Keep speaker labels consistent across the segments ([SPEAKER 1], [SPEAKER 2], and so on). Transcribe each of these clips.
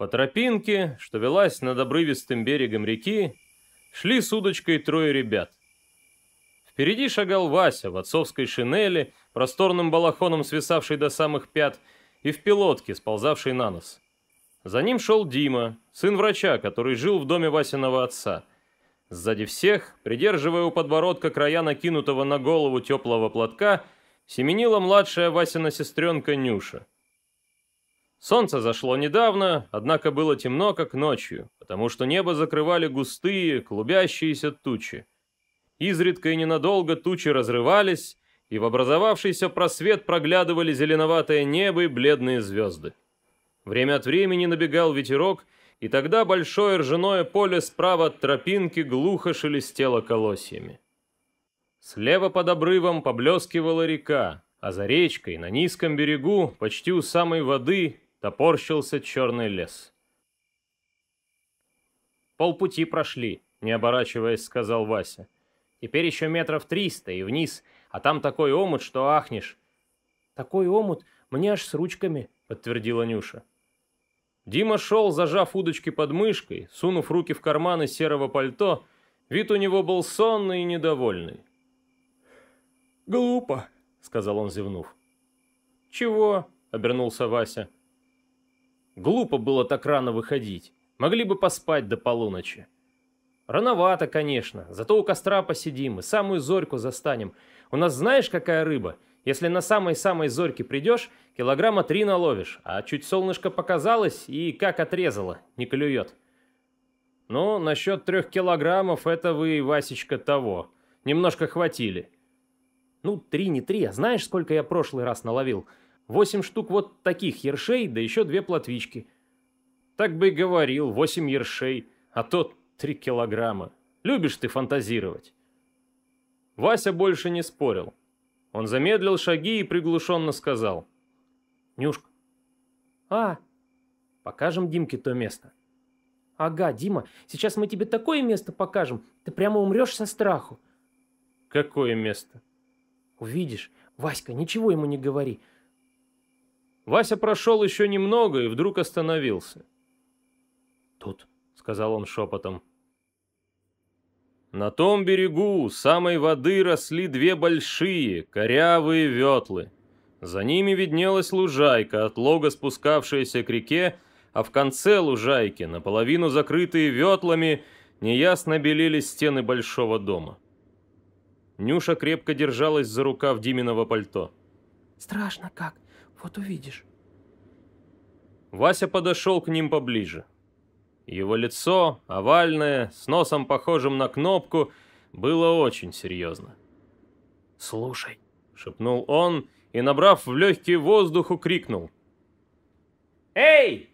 [SPEAKER 1] По тропинке, что велась над обрывистым берегом реки, шли с удочкой трое ребят. Впереди шагал Вася в отцовской шинели, просторным балахоном свисавший до самых пят, и в пилотке, сползавшей на нос. За ним шел Дима, сын врача, который жил в доме Васиного отца. Сзади всех, придерживая у подбородка края накинутого на голову теплого платка, семенила младшая Васина сестренка Нюша – Солнце зашло недавно, однако было темно, как ночью, потому что небо закрывали густые, клубящиеся тучи. Изредка и ненадолго тучи разрывались, и в образовавшийся просвет проглядывали зеленоватое небо и бледные звезды. Время от времени набегал ветерок, и тогда большое ржаное поле справа от тропинки глухо шелестело колосьями. Слева под обрывом поблескивала река, а за речкой на низком берегу, почти у самой воды, топорщился черный лес. «Полпути прошли», — не оборачиваясь, сказал Вася. «Теперь еще метров триста и вниз, а там такой омут, что ахнешь». «Такой омут мне аж с ручками», — подтвердила Нюша. Дима шел, зажав удочки под мышкой, сунув руки в карманы серого пальто, вид у него был сонный и недовольный. «Глупо», — сказал он, зевнув. «Чего?» — обернулся Вася. Глупо было так рано выходить. Могли бы поспать до полуночи. Рановато, конечно, зато у костра посидим и самую зорьку застанем. У нас знаешь, какая рыба? Если на самой-самой зорьке придешь, килограмма три наловишь, а чуть солнышко показалось и как отрезало, не клюет. Ну, насчет трех килограммов это вы, Васечка, того. Немножко хватили. Ну, три не три, а знаешь, сколько я прошлый раз наловил? — Восемь штук вот таких ершей, да еще две платвички. Так бы и говорил, восемь ершей, а то три килограмма. Любишь ты фантазировать. Вася больше не спорил. Он замедлил шаги и приглушенно сказал. «Нюшка». «А, покажем Димке то место». «Ага, Дима, сейчас мы тебе такое место покажем, ты прямо умрешь со страху». «Какое место?» «Увидишь. Васька, ничего ему не говори. Вася прошел еще немного и вдруг остановился. «Тут», — сказал он шепотом. На том берегу самой воды росли две большие, корявые ветлы. За ними виднелась лужайка, от лога спускавшаяся к реке, а в конце лужайки, наполовину закрытые ветлами, неясно белились стены большого дома. Нюша крепко держалась за рукав Диминого пальто. «Страшно как!» Вот увидишь. Вася подошел к ним поближе. Его лицо, овальное, с носом похожим на кнопку, было очень серьезно. «Слушай», — шепнул он и, набрав в легкие воздуху, крикнул. «Эй!»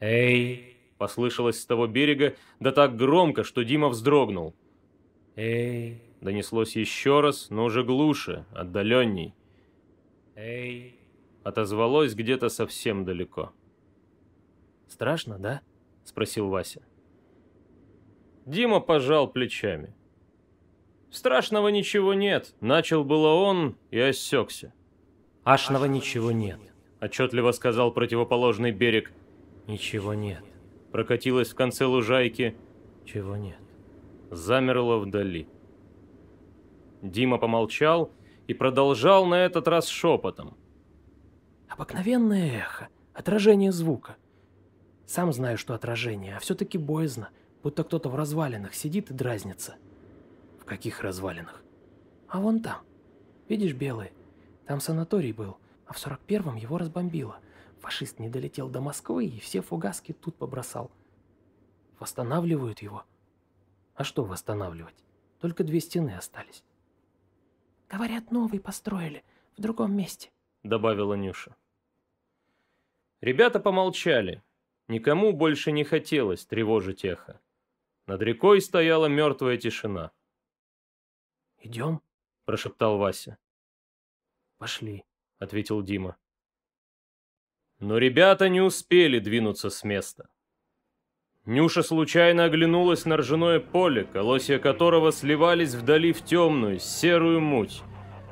[SPEAKER 1] «Эй!» — послышалось с того берега, да так громко, что Дима вздрогнул. «Эй!» — донеслось еще раз, но уже глуше, отдаленней. «Эй!» Отозвалось где-то совсем далеко. «Страшно, да?» – спросил Вася. Дима пожал плечами. «Страшного ничего нет», – начал было он и осекся. «Ашного ничего нет», – отчетливо сказал противоположный берег. «Ничего нет». Прокатилась в конце лужайки. «Чего нет». Замерло вдали. Дима помолчал и продолжал на этот раз шепотом. Обыкновенное эхо, отражение звука. Сам знаю, что отражение, а все-таки боязно, будто кто-то в развалинах сидит и дразнится. В каких развалинах? А вон там. Видишь, белые? Там санаторий был, а в сорок первом его разбомбило. Фашист не долетел до Москвы и все фугаски тут побросал. Восстанавливают его. А что восстанавливать? Только две стены остались. Говорят, новый построили, в другом месте. — добавила Нюша. Ребята помолчали. Никому больше не хотелось тревожить эхо. Над рекой стояла мертвая тишина. «Идем?» — прошептал Вася. «Пошли», — ответил Дима. Но ребята не успели двинуться с места. Нюша случайно оглянулась на ржаное поле, колосья которого сливались вдали в темную, серую муть.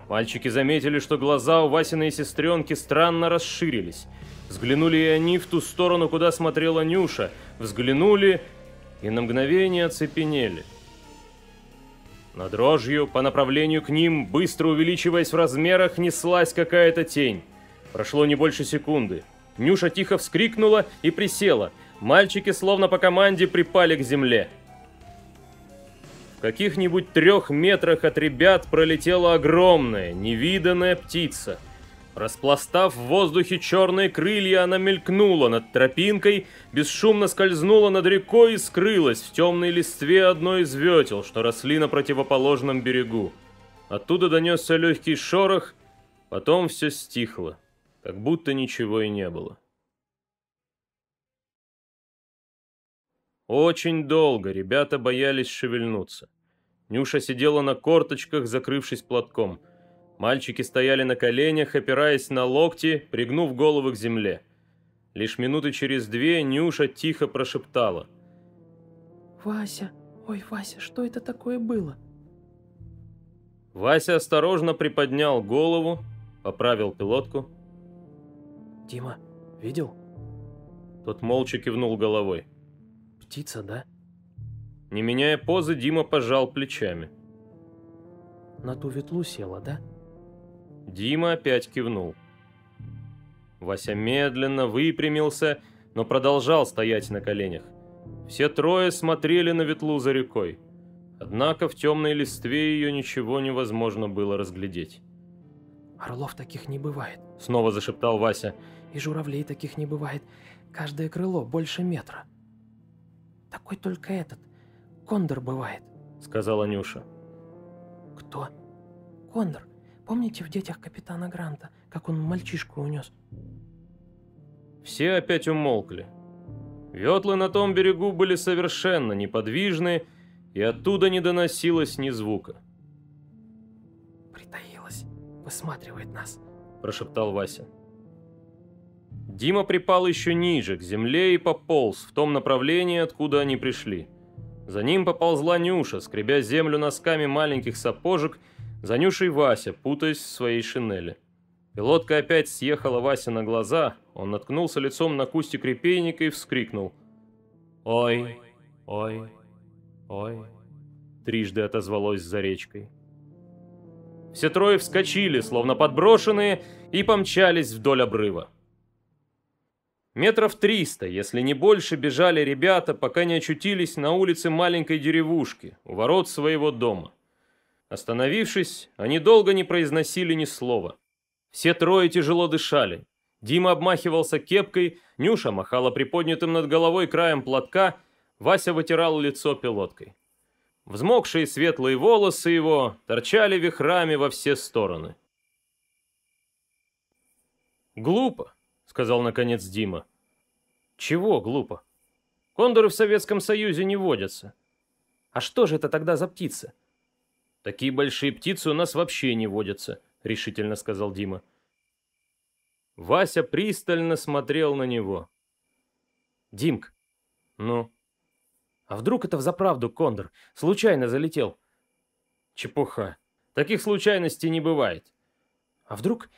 [SPEAKER 1] Мальчики заметили, что глаза у Васиной сестренки странно расширились. Взглянули и они в ту сторону, куда смотрела Нюша. Взглянули и на мгновение оцепенели. На дрожью по направлению к ним, быстро увеличиваясь в размерах, неслась какая-то тень. Прошло не больше секунды. Нюша тихо вскрикнула и присела. Мальчики, словно по команде, припали к земле. В каких-нибудь трех метрах от ребят пролетела огромная, невиданная птица. Распластав в воздухе черные крылья, она мелькнула над тропинкой, бесшумно скользнула над рекой и скрылась в темной листве одной из ветел, что росли на противоположном берегу. Оттуда донесся легкий шорох, потом все стихло, как будто ничего и не было. Очень долго ребята боялись шевельнуться. Нюша сидела на корточках, закрывшись платком. Мальчики стояли на коленях, опираясь на локти, пригнув головы к земле. Лишь минуты через две Нюша тихо прошептала. «Вася, ой, Вася, что это такое было?» Вася осторожно приподнял голову, поправил пилотку. «Дима, видел?» Тот молча кивнул головой птица, да?» Не меняя позы, Дима пожал плечами. «На ту ветлу села, да?» Дима опять кивнул. Вася медленно выпрямился, но продолжал стоять на коленях. Все трое смотрели на ветлу за рекой. Однако в темной листве ее ничего невозможно было разглядеть. «Орлов таких не бывает», — снова зашептал Вася. «И журавлей таких не бывает. Каждое крыло больше метра». Такой только этот. Кондор бывает», — сказала Нюша. «Кто?» «Кондор. Помните в детях капитана Гранта, как он мальчишку унес?» Все опять умолкли. Ветлы на том берегу были совершенно неподвижны, и оттуда не доносилось ни звука. «Притаилась, высматривает нас», – прошептал Вася. Дима припал еще ниже, к земле, и пополз в том направлении, откуда они пришли. За ним поползла Нюша, скребя землю носками маленьких сапожек, за Нюшей Вася, путаясь в своей шинели. Пилотка опять съехала Вася на глаза, он наткнулся лицом на кустик репейника и вскрикнул. «Ой, ой, ой», трижды отозвалось за речкой. Все трое вскочили, словно подброшенные, и помчались вдоль обрыва. Метров триста, если не больше, бежали ребята, пока не очутились на улице маленькой деревушки, у ворот своего дома. Остановившись, они долго не произносили ни слова. Все трое тяжело дышали. Дима обмахивался кепкой, Нюша махала приподнятым над головой краем платка, Вася вытирал лицо пилоткой. Взмокшие светлые волосы его торчали вихрами во все стороны. «Глупо», — сказал наконец Дима. Чего глупо? Кондоры в Советском Союзе не водятся. А что же это тогда за птица? Такие большие птицы у нас вообще не водятся, решительно сказал Дима. Вася пристально смотрел на него. «Димк». «Ну?» «А вдруг это взаправду кондор? Случайно залетел?» «Чепуха. Таких случайностей не бывает». «А вдруг...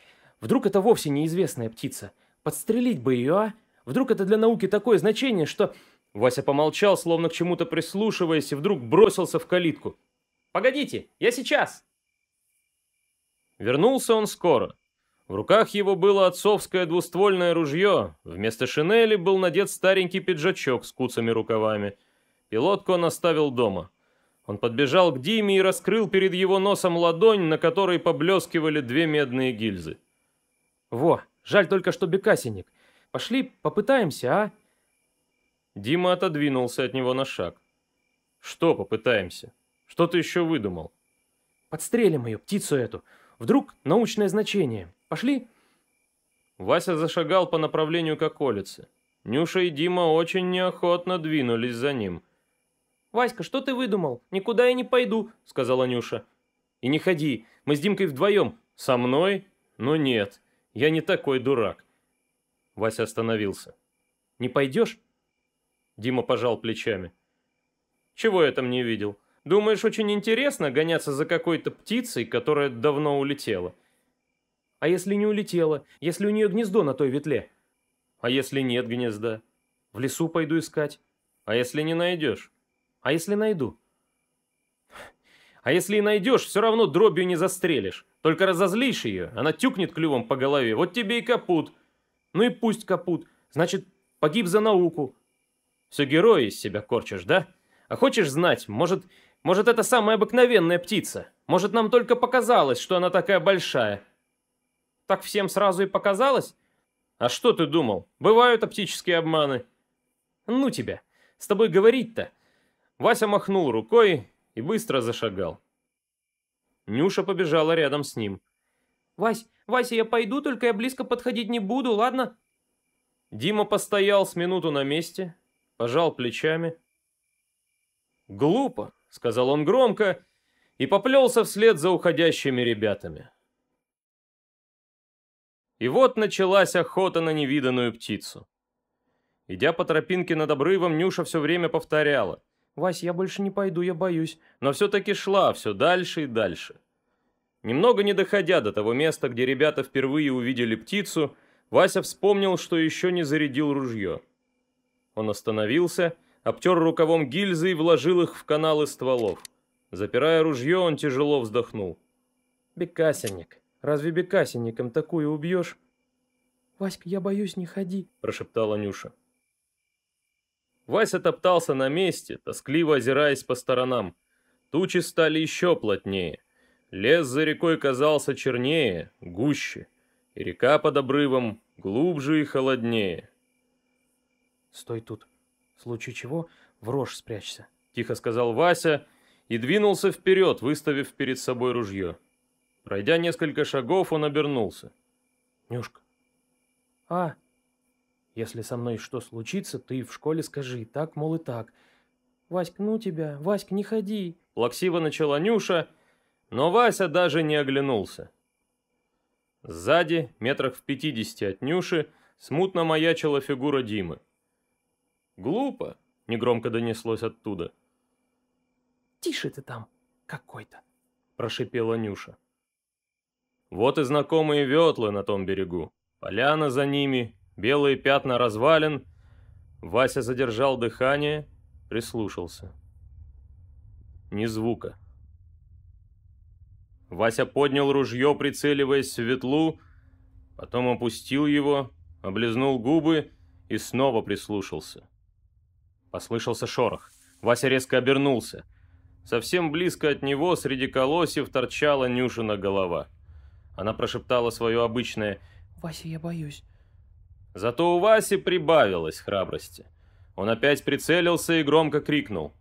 [SPEAKER 1] Вдруг это вовсе неизвестная птица? Подстрелить бы ее, а?» Вдруг это для науки такое значение, что...» Вася помолчал, словно к чему-то прислушиваясь, и вдруг бросился в калитку. «Погодите, я сейчас!» Вернулся он скоро. В руках его было отцовское двуствольное ружье, вместо шинели был надет старенький пиджачок с куцами рукавами. Пилотку он оставил дома. Он подбежал к Диме и раскрыл перед его носом ладонь, на которой поблескивали две медные гильзы. «Во, жаль только, что бекасенник. Пошли, попытаемся, а?» Дима отодвинулся от него на шаг. «Что попытаемся? Что ты еще выдумал?» «Подстрелим ее, птицу эту. Вдруг научное значение. Пошли?» Вася зашагал по направлению к околице. Нюша и Дима очень неохотно двинулись за ним. «Васька, что ты выдумал? Никуда я не пойду», — сказала Нюша. «И не ходи, мы с Димкой вдвоем. Со мной? Ну нет, я не такой дурак. Вася остановился. «Не пойдешь?» Дима пожал плечами. «Чего я там не видел? Думаешь, очень интересно гоняться за какой-то птицей, которая давно улетела?» «А если не улетела? Если у нее гнездо на той ветле?» «А если нет гнезда?» «В лесу пойду искать». «А если не найдешь?» «А если найду?» «А если и найдешь, все равно дробью не застрелишь. Только разозлишь ее, она тюкнет клювом по голове, вот тебе и капут». Ну и пусть капут. Значит, погиб за науку. Все герои из себя корчишь, да? А хочешь знать, может, может это самая обыкновенная птица? Может, нам только показалось, что она такая большая? Так всем сразу и показалось? А что ты думал? Бывают оптические обманы. Ну тебя, с тобой говорить-то. Вася махнул рукой и быстро зашагал. Нюша побежала рядом с ним. «Вась, Вася, я пойду, только я близко подходить не буду, ладно?» Дима постоял с минуту на месте, пожал плечами. «Глупо», — сказал он громко, и поплелся вслед за уходящими ребятами. И вот началась охота на невиданную птицу. Идя по тропинке над обрывом, Нюша все время повторяла. «Вась, я больше не пойду, я боюсь». Но все-таки шла все дальше и дальше. Немного не доходя до того места, где ребята впервые увидели птицу, Вася вспомнил, что еще не зарядил ружье. Он остановился, обтер рукавом гильзы и вложил их в каналы стволов. Запирая ружье, он тяжело вздохнул. «Бекасенник, разве бекасенником такую убьешь?» «Васька, я боюсь, не ходи», – прошептала Нюша. Вася топтался на месте, тоскливо озираясь по сторонам. Тучи стали еще плотнее – Лес за рекой казался чернее, гуще, и река под обрывом глубже и холоднее. «Стой тут. В случае чего в рожь спрячься», — тихо сказал Вася и двинулся вперед, выставив перед собой ружье. Пройдя несколько шагов, он обернулся. «Нюшка». «А, если со мной что случится, ты в школе скажи, так, мол, и так. Васьк, ну тебя, Васьк, не ходи». Плаксиво начала Нюша, — но Вася даже не оглянулся. Сзади, метрах в пятидесяти от Нюши, смутно маячила фигура Димы. «Глупо!» — негромко донеслось оттуда. «Тише ты там, какой-то!» — прошипела Нюша. Вот и знакомые ветлы на том берегу. Поляна за ними, белые пятна развалин. Вася задержал дыхание, прислушался. Ни звука. Вася поднял ружье, прицеливаясь в ветлу, потом опустил его, облизнул губы и снова прислушался. Послышался шорох. Вася резко обернулся. Совсем близко от него среди колосьев торчала Нюшина голова. Она прошептала свое обычное «Вася, я боюсь». Зато у Васи прибавилось храбрости. Он опять прицелился и громко крикнул.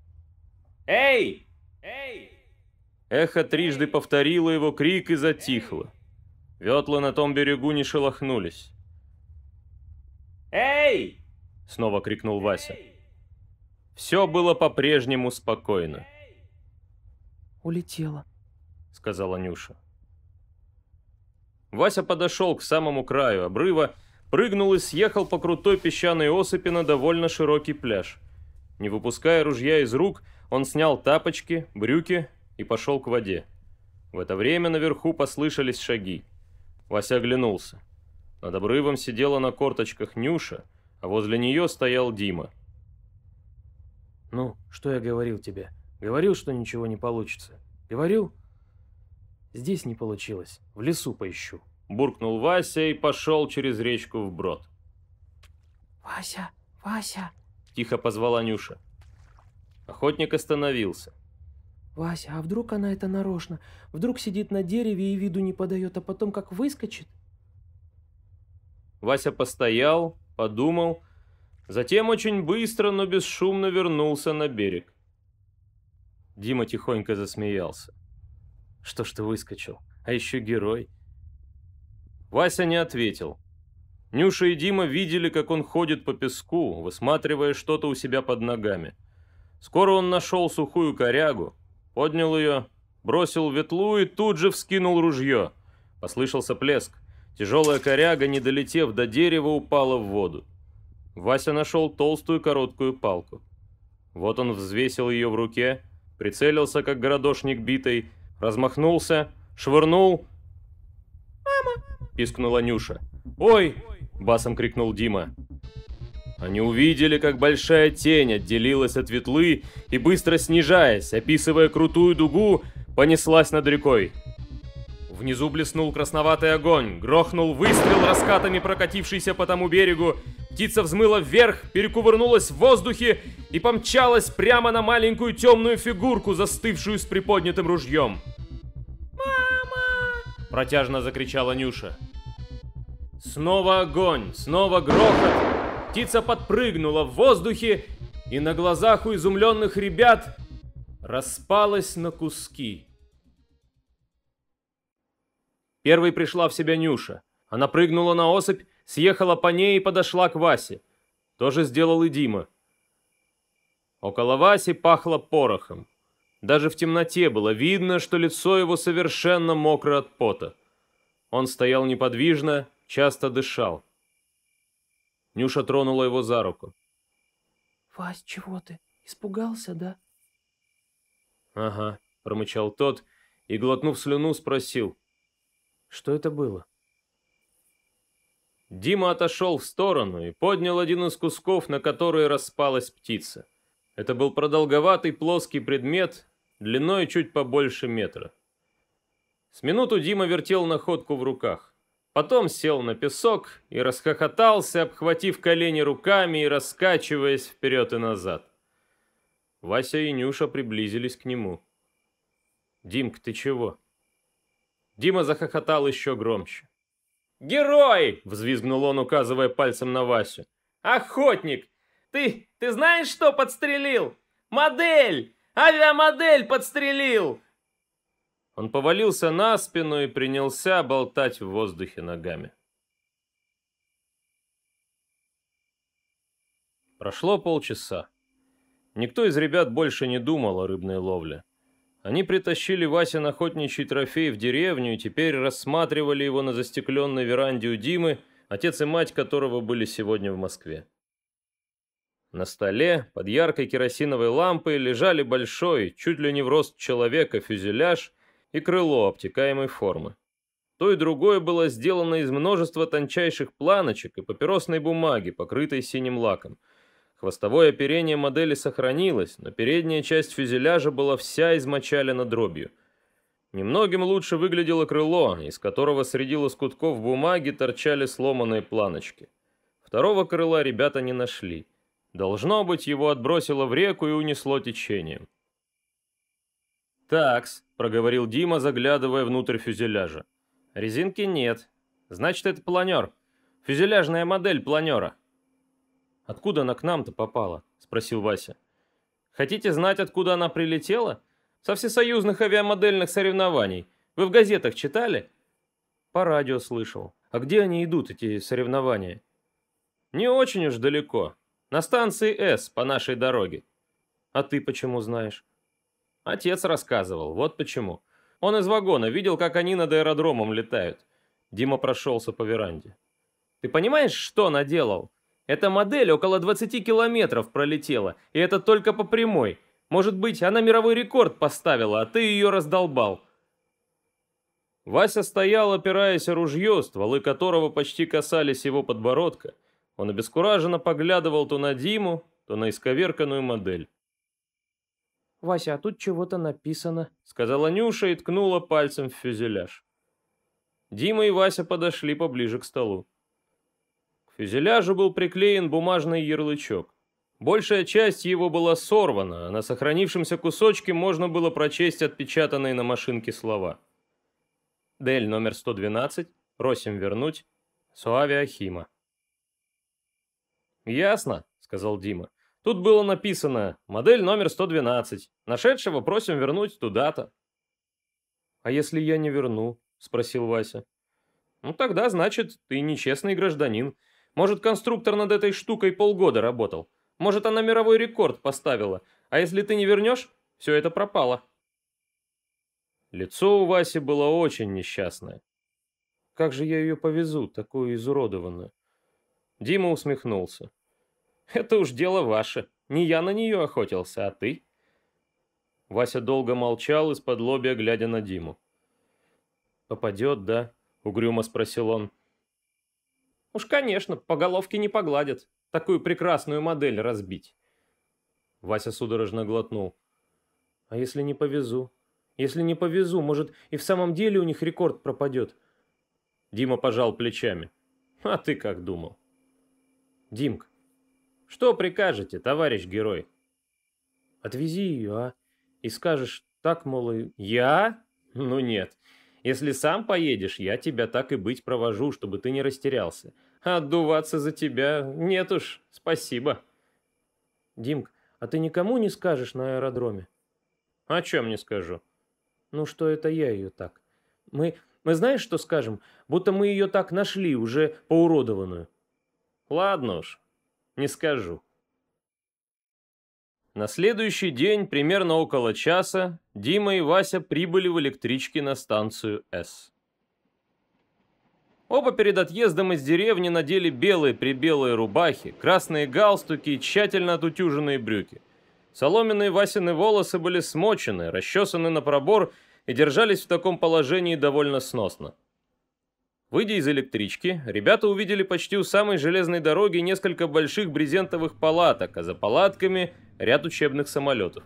[SPEAKER 1] «Эй, Эхо трижды повторило его крик и затихло. Ветла на том берегу не шелохнулись. «Эй!» — снова крикнул Вася. Все было по-прежнему спокойно. «Улетела», — сказала Нюша. Вася подошел к самому краю обрыва, прыгнул и съехал по крутой песчаной осыпи на довольно широкий пляж. Не выпуская ружья из рук, он снял тапочки, брюки и пошел к воде. В это время наверху послышались шаги. Вася оглянулся. Над обрывом сидела на корточках Нюша, а возле нее стоял Дима. «Ну, что я говорил тебе? Говорил, что ничего не получится. Говорил?» «Здесь не получилось. В лесу поищу». Буркнул Вася и пошел через речку вброд. «Вася, Вася!» – тихо позвала Нюша. Охотник остановился. Вася, а вдруг она это нарочно? Вдруг сидит на дереве и виду не подает, а потом как выскочит? Вася постоял, подумал, затем очень быстро, но бесшумно вернулся на берег. Дима тихонько засмеялся. «Что ж ты выскочил? А еще герой!» Вася не ответил. Нюша и Дима видели, как он ходит по песку, высматривая что-то у себя под ногами. Скоро он нашел сухую корягу, поднял ее, бросил ветлу и тут же вскинул ружье. Послышался плеск. Тяжелая коряга, не долетев до дерева, упала в воду. Вася нашел толстую короткую палку. Вот он взвесил ее в руке, прицелился, как городошник битый, размахнулся, швырнул. «Мама!» — пискнула Нюша. «Ой!» — басом крикнул Дима. Они увидели, как большая тень отделилась от ветлы и, быстро снижаясь, описывая крутую дугу, понеслась над рекой. Внизу блеснул красноватый огонь, грохнул выстрел раскатами, прокатившийся по тому берегу. Птица взмыла вверх, перекувырнулась в воздухе и помчалась прямо на маленькую темную фигурку, застывшую с приподнятым ружьем. «Мама!» – протяжно закричала Нюша. Снова огонь, снова грохот, Птица подпрыгнула в воздухе и на глазах у изумленных ребят распалась на куски. Первой пришла в себя Нюша. Она прыгнула на осыпь, съехала по ней и подошла к Васе. То же сделал и Дима. Около Васи пахло порохом. Даже в темноте было видно, что лицо его совершенно мокро от пота. Он стоял неподвижно, часто дышал. Нюша тронула его за руку. «Вась, чего ты? Испугался, да?» «Ага», — промычал тот и, глотнув слюну, спросил. «Что это было?» Дима отошел в сторону и поднял один из кусков, на который распалась птица. Это был продолговатый плоский предмет, длиной чуть побольше метра. С минуту Дима вертел находку в руках. Потом сел на песок и расхохотался, обхватив колени руками и раскачиваясь вперед и назад. Вася и Нюша приблизились к нему. «Димка, ты чего?» Дима захохотал еще громче. «Герой!» — взвизгнул он, указывая пальцем на Васю. «Охотник! Ты, ты знаешь, что подстрелил? Модель! Авиамодель подстрелил! Он повалился на спину и принялся болтать в воздухе ногами. Прошло полчаса. Никто из ребят больше не думал о рыбной ловле. Они притащили на охотничий трофей в деревню и теперь рассматривали его на застекленной веранде у Димы, отец и мать которого были сегодня в Москве. На столе под яркой керосиновой лампой лежали большой, чуть ли не в рост человека, фюзеляж и крыло обтекаемой формы. То и другое было сделано из множества тончайших планочек и папиросной бумаги, покрытой синим лаком. Хвостовое оперение модели сохранилось, но передняя часть фюзеляжа была вся измочалена дробью. Немногим лучше выглядело крыло, из которого среди лоскутков бумаги торчали сломанные планочки. Второго крыла ребята не нашли. Должно быть, его отбросило в реку и унесло течением. «Такс», проговорил Дима, заглядывая внутрь фюзеляжа. «Резинки нет. Значит, это планер. Фюзеляжная модель планера». «Откуда она к нам-то попала?» – спросил Вася. «Хотите знать, откуда она прилетела? Со всесоюзных авиамодельных соревнований. Вы в газетах читали?» «По радио слышал. А где они идут, эти соревнования?» «Не очень уж далеко. На станции С по нашей дороге». «А ты почему знаешь?» Отец рассказывал, вот почему. Он из вагона видел, как они над аэродромом летают. Дима прошелся по веранде. «Ты понимаешь, что наделал? Эта модель около 20 километров пролетела, и это только по прямой. Может быть, она мировой рекорд поставила, а ты ее раздолбал». Вася стоял, опираясь о ружье, стволы которого почти касались его подбородка. Он обескураженно поглядывал то на Диму, то на исковерканную модель. «Вася, а тут чего-то написано», — сказала Нюша и ткнула пальцем в фюзеляж. Дима и Вася подошли поближе к столу. К фюзеляжу был приклеен бумажный ярлычок. Большая часть его была сорвана, а на сохранившемся кусочке можно было прочесть отпечатанные на машинке слова. «Дель номер 112, просим вернуть, Суави Ахима». «Ясно», — сказал Дима. Тут было написано «Модель номер 112. Нашедшего просим вернуть туда-то». «А если я не верну?» – спросил Вася. «Ну тогда, значит, ты нечестный гражданин. Может, конструктор над этой штукой полгода работал. Может, она мировой рекорд поставила. А если ты не вернешь, все это пропало». Лицо у Васи было очень несчастное. «Как же я ее повезу, такую изуродованную?» Дима усмехнулся. Это уж дело ваше. Не я на нее охотился, а ты?» Вася долго молчал, из-под лобья глядя на Диму. «Попадет, да?» — угрюмо спросил он. «Уж, конечно, по головке не погладят. Такую прекрасную модель разбить». Вася судорожно глотнул. «А если не повезу? Если не повезу, может, и в самом деле у них рекорд пропадет?» Дима пожал плечами. «А ты как думал?» «Димка, что прикажете, товарищ герой? Отвези ее, а? И скажешь, так, мол, и... Я? Ну нет. Если сам поедешь, я тебя так и быть провожу, чтобы ты не растерялся. А отдуваться за тебя нет уж, спасибо. Димк, а ты никому не скажешь на аэродроме? О чем не скажу? Ну что это я ее так? Мы, мы знаешь, что скажем? Будто мы ее так нашли, уже поуродованную. Ладно уж, не скажу. На следующий день, примерно около часа, Дима и Вася прибыли в электричке на станцию «С». Оба перед отъездом из деревни надели белые-прибелые рубахи, красные галстуки и тщательно отутюженные брюки. Соломенные Васины волосы были смочены, расчесаны на пробор и держались в таком положении довольно сносно. Выйдя из электрички, ребята увидели почти у самой железной дороги несколько больших брезентовых палаток, а за палатками ряд учебных самолетов.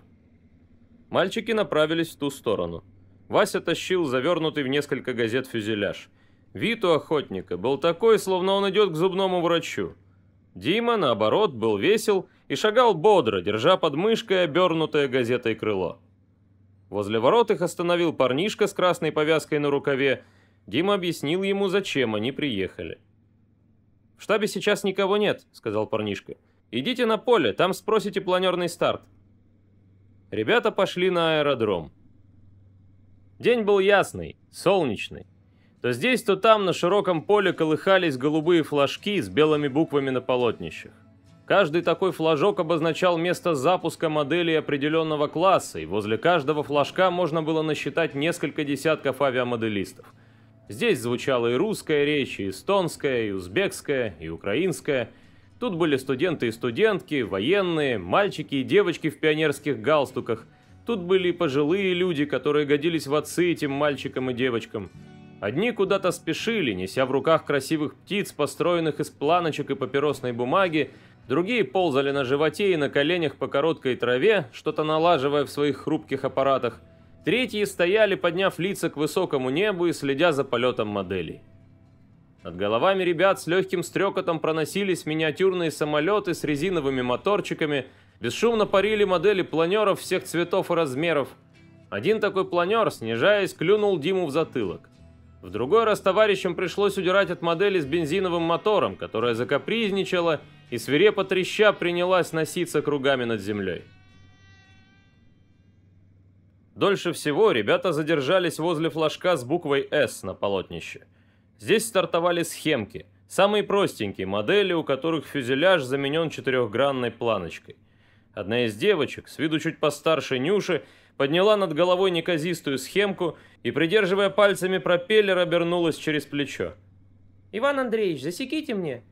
[SPEAKER 1] Мальчики направились в ту сторону. Вася тащил завернутый в несколько газет фюзеляж. Вид у охотника был такой, словно он идет к зубному врачу. Дима, наоборот, был весел и шагал бодро, держа под мышкой обернутое газетой крыло. Возле ворот их остановил парнишка с красной повязкой на рукаве Дима объяснил ему, зачем они приехали. «В штабе сейчас никого нет», — сказал парнишка. «Идите на поле, там спросите планерный старт». Ребята пошли на аэродром. День был ясный, солнечный. То здесь, то там на широком поле колыхались голубые флажки с белыми буквами на полотнищах. Каждый такой флажок обозначал место запуска модели определенного класса, и возле каждого флажка можно было насчитать несколько десятков авиамоделистов – Здесь звучала и русская речь, и эстонская, и узбекская, и украинская. Тут были студенты и студентки, военные, мальчики и девочки в пионерских галстуках. Тут были и пожилые люди, которые годились в отцы этим мальчикам и девочкам. Одни куда-то спешили, неся в руках красивых птиц, построенных из планочек и папиросной бумаги, другие ползали на животе и на коленях по короткой траве, что-то налаживая в своих хрупких аппаратах – Третьи стояли, подняв лица к высокому небу и следя за полетом моделей. Над головами ребят с легким стрекотом проносились миниатюрные самолеты с резиновыми моторчиками, бесшумно парили модели планеров всех цветов и размеров. Один такой планер, снижаясь, клюнул Диму в затылок. В другой раз товарищам пришлось удирать от модели с бензиновым мотором, которая закапризничала и свирепо треща принялась носиться кругами над землей. Дольше всего ребята задержались возле флажка с буквой «С» на полотнище. Здесь стартовали схемки, самые простенькие модели, у которых фюзеляж заменен четырехгранной планочкой. Одна из девочек, с виду чуть постарше Нюши, подняла над головой неказистую схемку и, придерживая пальцами пропеллер, обернулась через плечо. «Иван Андреевич, засеките мне!»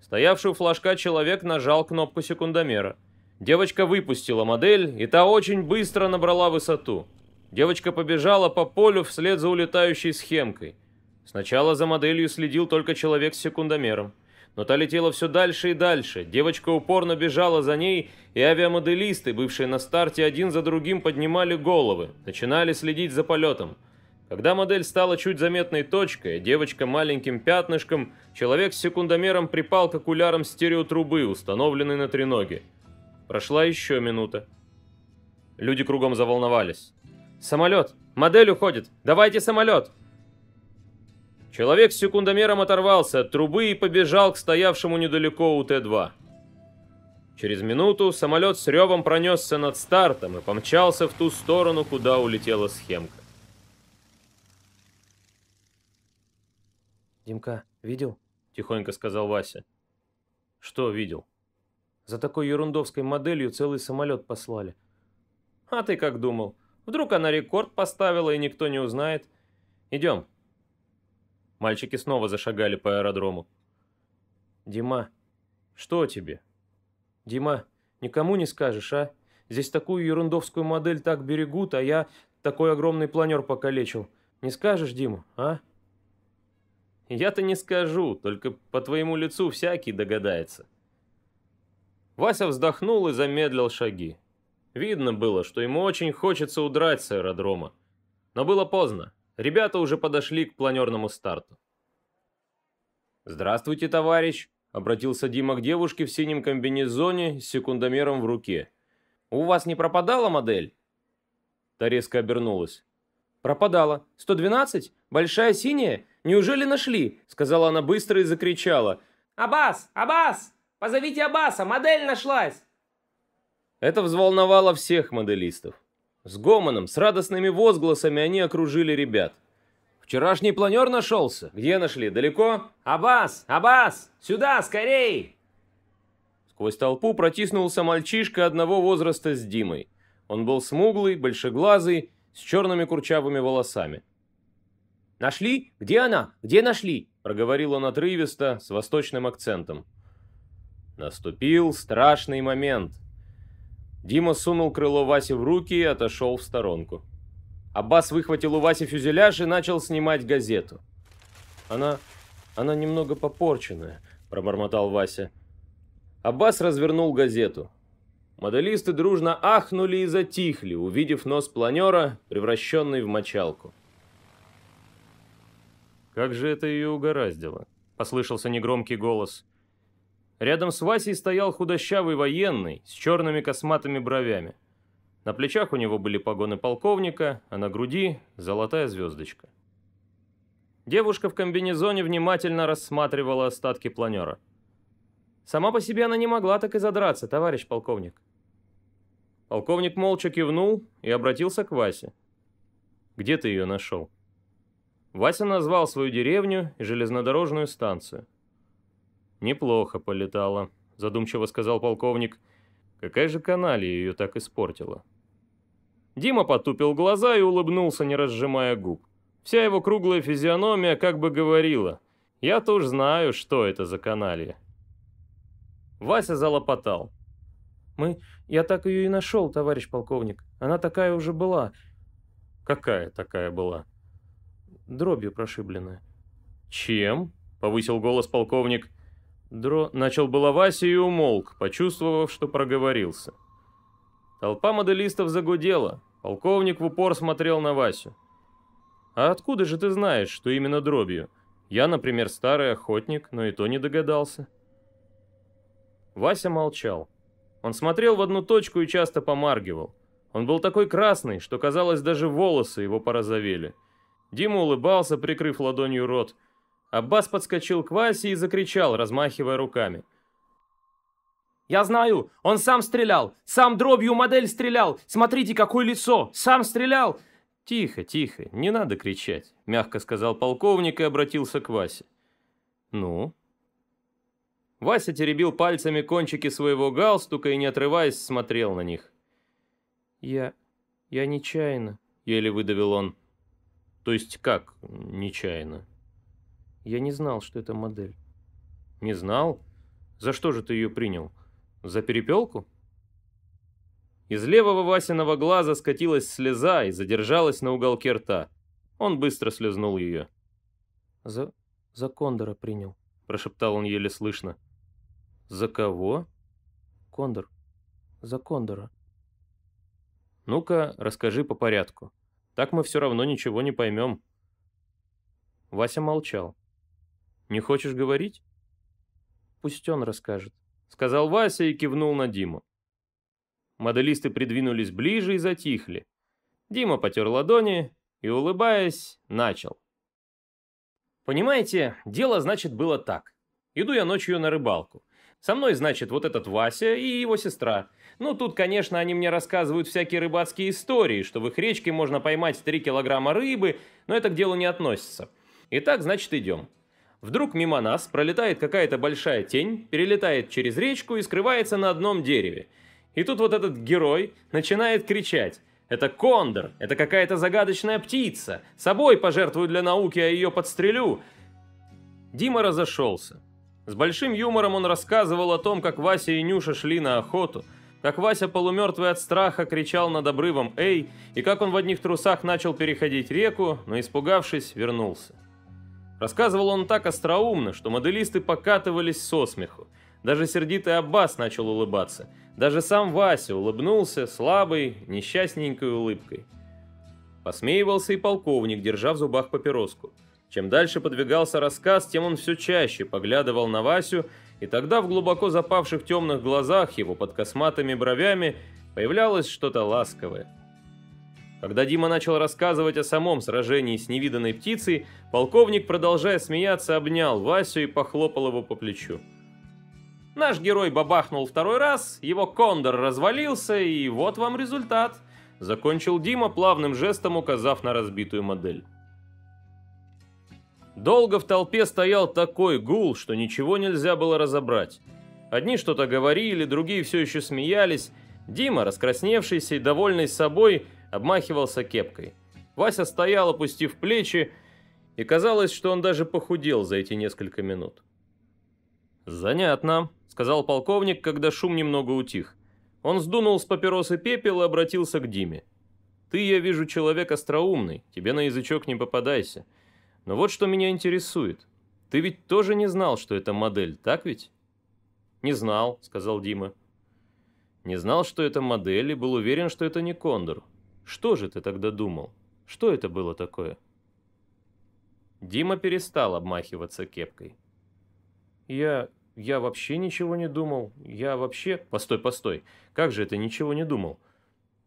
[SPEAKER 1] Стоявший у флажка человек нажал кнопку секундомера – Девочка выпустила модель, и та очень быстро набрала высоту. Девочка побежала по полю вслед за улетающей схемкой. Сначала за моделью следил только человек с секундомером. Но та летела все дальше и дальше. Девочка упорно бежала за ней, и авиамоделисты, бывшие на старте, один за другим поднимали головы, начинали следить за полетом. Когда модель стала чуть заметной точкой, девочка маленьким пятнышком, человек с секундомером припал к окулярам стереотрубы, установленной на треноге. Прошла еще минута. Люди кругом заволновались. «Самолет! Модель уходит! Давайте самолет!» Человек с секундомером оторвался от трубы и побежал к стоявшему недалеко у Т 2 Через минуту самолет с ревом пронесся над стартом и помчался в ту сторону, куда улетела схемка. «Димка, видел?» — тихонько сказал Вася. «Что видел?» За такой ерундовской моделью целый самолет послали. А ты как думал? Вдруг она рекорд поставила и никто не узнает? Идем. Мальчики снова зашагали по аэродрому. Дима, что тебе? Дима, никому не скажешь, а? Здесь такую ерундовскую модель так берегут, а я такой огромный планер покалечил. Не скажешь, Дима, а? Я-то не скажу, только по твоему лицу всякий догадается. Вася вздохнул и замедлил шаги. Видно было, что ему очень хочется удрать с аэродрома. Но было поздно. Ребята уже подошли к планерному старту. «Здравствуйте, товарищ!» – обратился Дима к девушке в синем комбинезоне с секундомером в руке. «У вас не пропадала модель?» Та резко обернулась. «Пропадала. 112? Большая синяя? Неужели нашли?» – сказала она быстро и закричала. «Абас! Абас!» Позовите Абаса, модель нашлась!» Это взволновало всех моделистов. С гомоном, с радостными возгласами они окружили ребят. «Вчерашний планер нашелся!» «Где нашли? Далеко?» «Аббас! Аббас! Сюда, скорей!» Сквозь толпу протиснулся мальчишка одного возраста с Димой. Он был смуглый, большеглазый, с черными курчавыми волосами. «Нашли? Где она? Где нашли?» – проговорил он отрывисто, с восточным акцентом. Наступил страшный момент. Дима сунул крыло Васе в руки и отошел в сторонку. Аббас выхватил у Васи фюзеляж и начал снимать газету. «Она... она немного попорченная», — пробормотал Вася. Аббас развернул газету. Моделисты дружно ахнули и затихли, увидев нос планера, превращенный в мочалку. «Как же это ее угораздило?» — послышался негромкий голос. Рядом с Васей стоял худощавый военный с черными косматыми бровями. На плечах у него были погоны полковника, а на груди – золотая звездочка. Девушка в комбинезоне внимательно рассматривала остатки планера. Сама по себе она не могла так и задраться, товарищ полковник. Полковник молча кивнул и обратился к Васе. «Где ты ее нашел?» Вася назвал свою деревню и железнодорожную станцию. «Неплохо полетала», — задумчиво сказал полковник. «Какая же каналия ее так испортила?» Дима потупил глаза и улыбнулся, не разжимая губ. Вся его круглая физиономия как бы говорила. «Я-то уж знаю, что это за каналия». Вася залопотал. «Мы... Я так ее и нашел, товарищ полковник. Она такая уже была». «Какая такая была?» «Дробью прошибленная». «Чем?» — повысил голос полковник. «Полковник». Дро начал было Вася и умолк, почувствовав, что проговорился. Толпа моделистов загудела. Полковник в упор смотрел на Васю. «А откуда же ты знаешь, что именно дробью? Я, например, старый охотник, но и то не догадался». Вася молчал. Он смотрел в одну точку и часто помаргивал. Он был такой красный, что, казалось, даже волосы его порозовели. Дима улыбался, прикрыв ладонью рот, — Аббас подскочил к Васе и закричал, размахивая руками. «Я знаю! Он сам стрелял! Сам дробью модель стрелял! Смотрите, какое лицо! Сам стрелял!» «Тихо, тихо, не надо кричать», — мягко сказал полковник и обратился к Васе. «Ну?» Вася теребил пальцами кончики своего галстука и, не отрываясь, смотрел на них. «Я... я нечаянно», — еле выдавил он. «То есть как нечаянно?» Я не знал, что это модель. Не знал? За что же ты ее принял? За перепелку? Из левого Васиного глаза скатилась слеза и задержалась на уголке рта. Он быстро слезнул ее. «За... за Кондора принял», — прошептал он еле слышно. «За кого?» «Кондор. За Кондора». «Ну-ка, расскажи по порядку. Так мы все равно ничего не поймем». Вася молчал. Не хочешь говорить? Пусть он расскажет. Сказал Вася и кивнул на Диму. Моделисты придвинулись ближе и затихли. Дима потер ладони и, улыбаясь, начал. «Понимаете, дело, значит, было так. Иду я ночью на рыбалку. Со мной, значит, вот этот Вася и его сестра. Ну, тут, конечно, они мне рассказывают всякие рыбацкие истории, что в их речке можно поймать 3 килограмма рыбы, но это к делу не относится. Итак, значит, идем. Вдруг мимо нас пролетает какая-то большая тень, перелетает через речку и скрывается на одном дереве. И тут вот этот герой начинает кричать. Это кондор, это какая-то загадочная птица. Собой пожертвую для науки, а ее подстрелю. Дима разошелся. С большим юмором он рассказывал о том, как Вася и Нюша шли на охоту, как Вася, полумертвый от страха, кричал над обрывом «Эй!» и как он в одних трусах начал переходить реку, но, испугавшись, вернулся. Рассказывал он так остроумно, что моделисты покатывались со смеху. Даже сердитый Аббас начал улыбаться. Даже сам Вася улыбнулся слабой, несчастненькой улыбкой. Посмеивался и полковник, держа в зубах папироску. Чем дальше подвигался рассказ, тем он все чаще поглядывал на Васю, и тогда в глубоко запавших темных глазах его под косматыми бровями появлялось что-то ласковое. Когда Дима начал рассказывать о самом сражении с невиданной птицей, полковник, продолжая смеяться, обнял Васю и похлопал его по плечу. Наш герой бабахнул второй раз, его кондор развалился, и вот вам результат. Закончил Дима, плавным жестом указав на разбитую модель. Долго в толпе стоял такой гул, что ничего нельзя было разобрать. Одни что-то говорили, другие все еще смеялись. Дима, раскрасневшийся и довольный собой, обмахивался кепкой. Вася стоял, опустив плечи, и казалось, что он даже похудел за эти несколько минут. «Занятно», — сказал полковник, когда шум немного утих. Он сдунул с папиросы пепел и обратился к Диме. «Ты, я вижу, человек остроумный, тебе на язычок не попадайся. Но вот что меня интересует. Ты ведь тоже не знал, что это модель, так ведь?» «Не знал», — сказал Дима. «Не знал, что это модель, и был уверен, что это не Кондор. Что же ты тогда думал? Что это было такое?» Дима перестал обмахиваться кепкой. «Я... я вообще ничего не думал. Я вообще...» «Постой, постой. Как же это ничего не думал?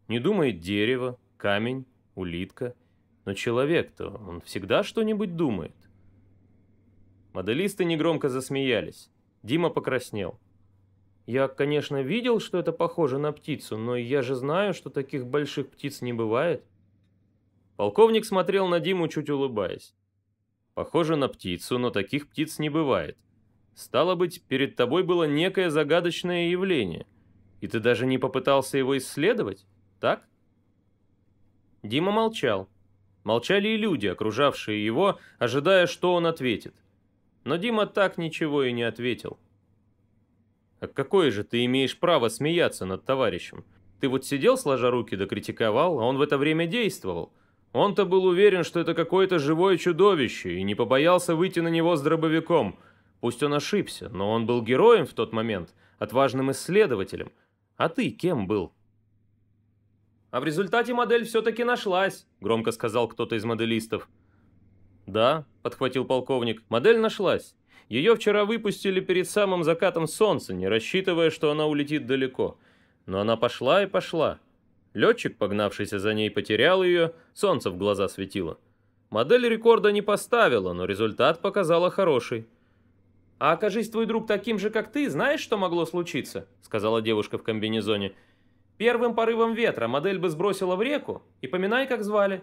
[SPEAKER 1] Не думает дерево, камень, улитка. Но человек-то, он всегда что-нибудь думает». Моделисты негромко засмеялись. Дима покраснел. Я, конечно, видел, что это похоже на птицу, но я же знаю, что таких больших птиц не бывает. Полковник смотрел на Диму, чуть улыбаясь. Похоже на птицу, но таких птиц не бывает. Стало быть, перед тобой было некое загадочное явление, и ты даже не попытался его исследовать, так? Дима молчал. Молчали и люди, окружавшие его, ожидая, что он ответит. Но Дима так ничего и не ответил. Так какое же ты имеешь право смеяться над товарищем? Ты вот сидел сложа руки да критиковал, а он в это время действовал. Он-то был уверен, что это какое-то живое чудовище, и не побоялся выйти на него с дробовиком. Пусть он ошибся, но он был героем в тот момент, отважным исследователем. А ты кем был? «А в результате модель все-таки нашлась», — громко сказал кто-то из моделистов. «Да», — подхватил полковник, — «модель нашлась. Ее вчера выпустили перед самым закатом солнца, не рассчитывая, что она улетит далеко. Но она пошла и пошла. Летчик, погнавшийся за ней, потерял ее, солнце в глаза светило. Модель рекорда не поставила, но результат показала хороший. «А окажись твой друг таким же, как ты, знаешь, что могло случиться?» — сказала девушка в комбинезоне. «Первым порывом ветра модель бы сбросила в реку, и поминай, как звали».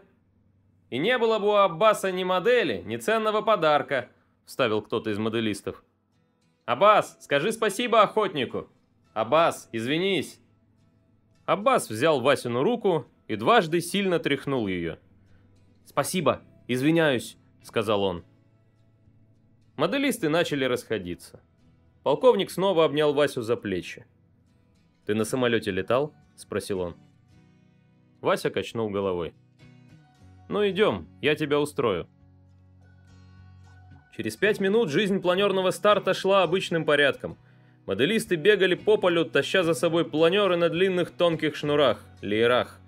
[SPEAKER 1] «И не было бы у Аббаса ни модели, ни ценного подарка», — вставил кто-то из моделистов. «Аббас, скажи спасибо охотнику!» «Аббас, извинись!» Аббас взял Васину руку и дважды сильно тряхнул ее. «Спасибо, извиняюсь», — сказал он. Моделисты начали расходиться. Полковник снова обнял Васю за плечи. «Ты на самолете летал?» — спросил он. Вася качнул головой. «Ну идем, я тебя устрою», Через пять минут жизнь планерного старта шла обычным порядком. Моделисты бегали по полю, таща за собой планеры на длинных тонких шнурах, леерах.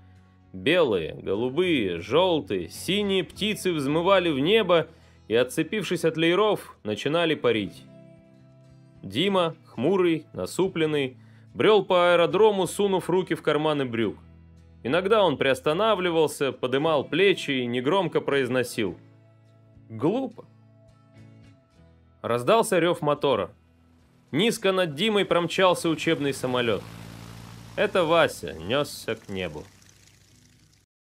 [SPEAKER 1] Белые, голубые, желтые, синие птицы взмывали в небо и, отцепившись от лееров, начинали парить. Дима, хмурый, насупленный, брел по аэродрому, сунув руки в карманы брюк. Иногда он приостанавливался, подымал плечи и негромко произносил. «Глупо. Раздался рев мотора. Низко над Димой промчался учебный самолет. Это Вася несся к небу.